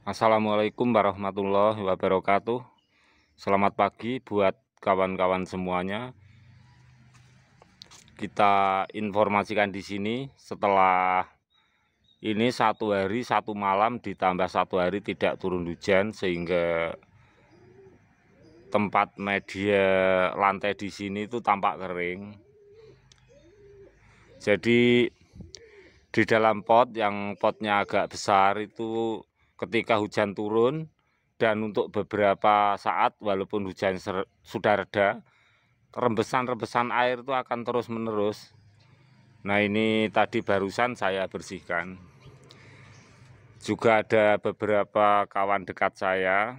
Assalamualaikum warahmatullahi wabarakatuh Selamat pagi buat kawan-kawan semuanya Kita informasikan di sini setelah ini satu hari satu malam ditambah satu hari tidak turun hujan sehingga tempat media lantai di sini itu tampak kering jadi di dalam pot yang potnya agak besar itu ketika hujan turun dan untuk beberapa saat walaupun hujan sudah reda rembesan-rembesan air itu akan terus menerus nah ini tadi barusan saya bersihkan juga ada beberapa kawan dekat saya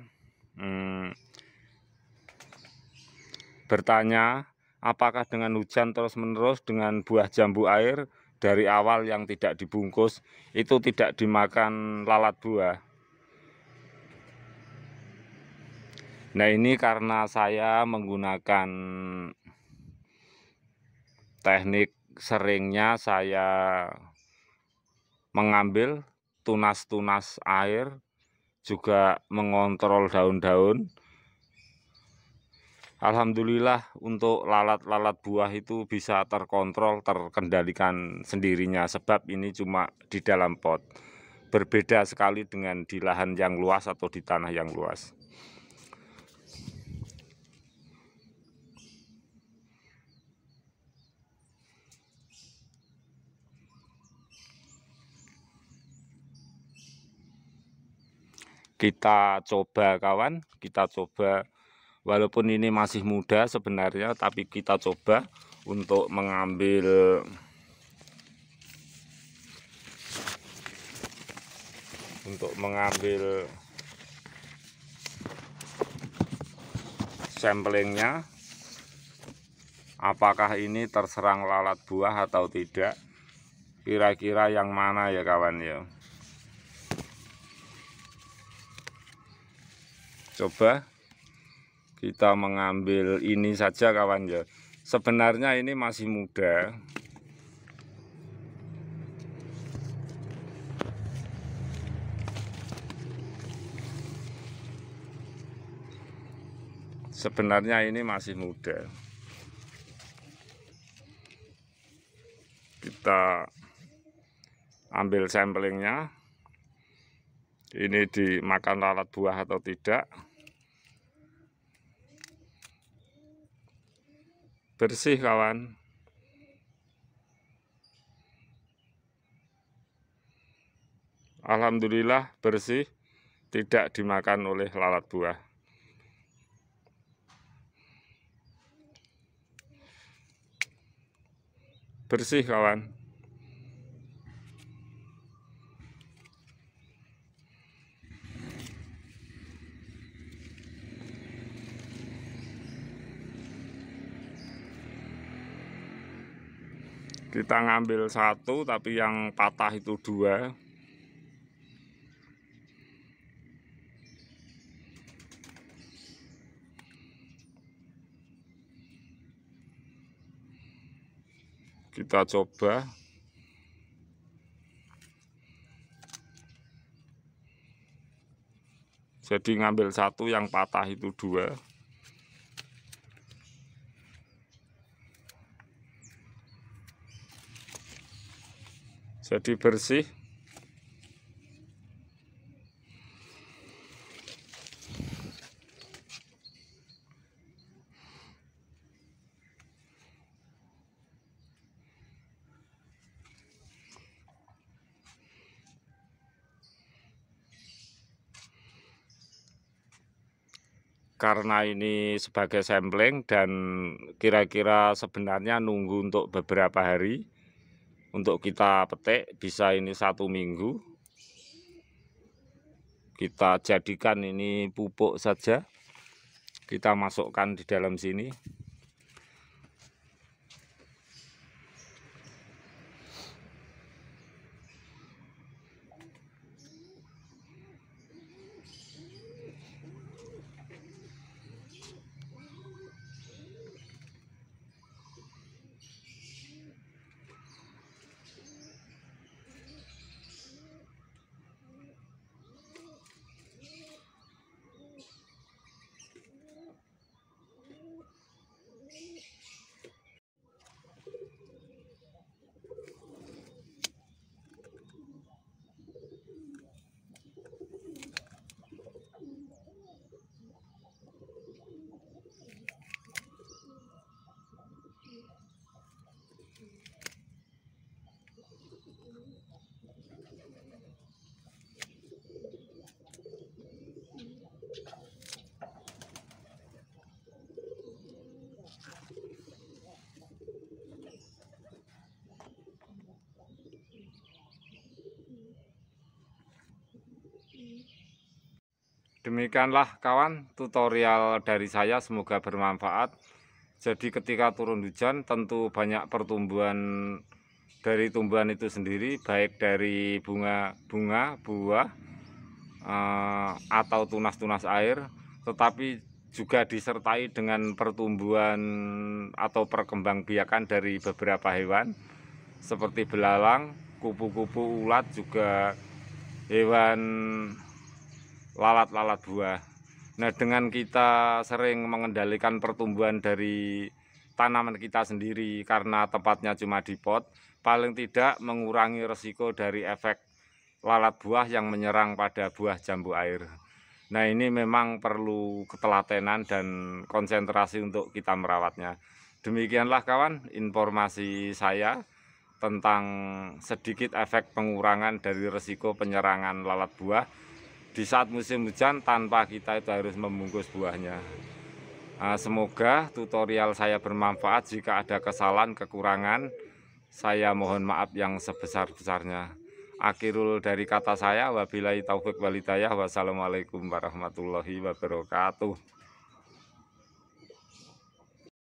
hmm, bertanya apakah dengan hujan terus menerus dengan buah jambu air dari awal yang tidak dibungkus itu tidak dimakan lalat buah Nah ini karena saya menggunakan teknik seringnya saya mengambil tunas-tunas air juga mengontrol daun-daun Alhamdulillah untuk lalat-lalat buah itu bisa terkontrol terkendalikan sendirinya sebab ini cuma di dalam pot berbeda sekali dengan di lahan yang luas atau di tanah yang luas kita coba kawan kita coba walaupun ini masih muda sebenarnya tapi kita coba untuk mengambil untuk mengambil samplingnya apakah ini terserang lalat buah atau tidak kira-kira yang mana ya kawan ya coba kita mengambil ini saja kawan ya sebenarnya ini masih muda sebenarnya ini masih muda kita ambil samplingnya ini dimakan lalat buah atau tidak bersih kawan Alhamdulillah bersih tidak dimakan oleh lalat buah bersih kawan kita ngambil satu tapi yang patah itu dua kita coba jadi ngambil satu yang patah itu dua jadi bersih karena ini sebagai sampling dan kira-kira sebenarnya nunggu untuk beberapa hari untuk kita petik bisa ini satu minggu kita jadikan ini pupuk saja kita masukkan di dalam sini Demikianlah kawan tutorial dari saya semoga bermanfaat. Jadi ketika turun hujan tentu banyak pertumbuhan dari tumbuhan itu sendiri baik dari bunga-bunga, buah eh, atau tunas-tunas air tetapi juga disertai dengan pertumbuhan atau perkembangbiakan dari beberapa hewan seperti belalang, kupu-kupu, ulat juga hewan lalat-lalat buah. Nah, dengan kita sering mengendalikan pertumbuhan dari tanaman kita sendiri karena tempatnya cuma di pot, paling tidak mengurangi resiko dari efek lalat buah yang menyerang pada buah jambu air. Nah, ini memang perlu ketelatenan dan konsentrasi untuk kita merawatnya. Demikianlah kawan informasi saya tentang sedikit efek pengurangan dari resiko penyerangan lalat buah di saat musim hujan tanpa kita itu harus membungkus buahnya ah, semoga tutorial saya bermanfaat jika ada kesalahan kekurangan saya mohon maaf yang sebesar-besarnya akhirul dari kata saya wabillahi taufik walidayah wassalamualaikum warahmatullahi wabarakatuh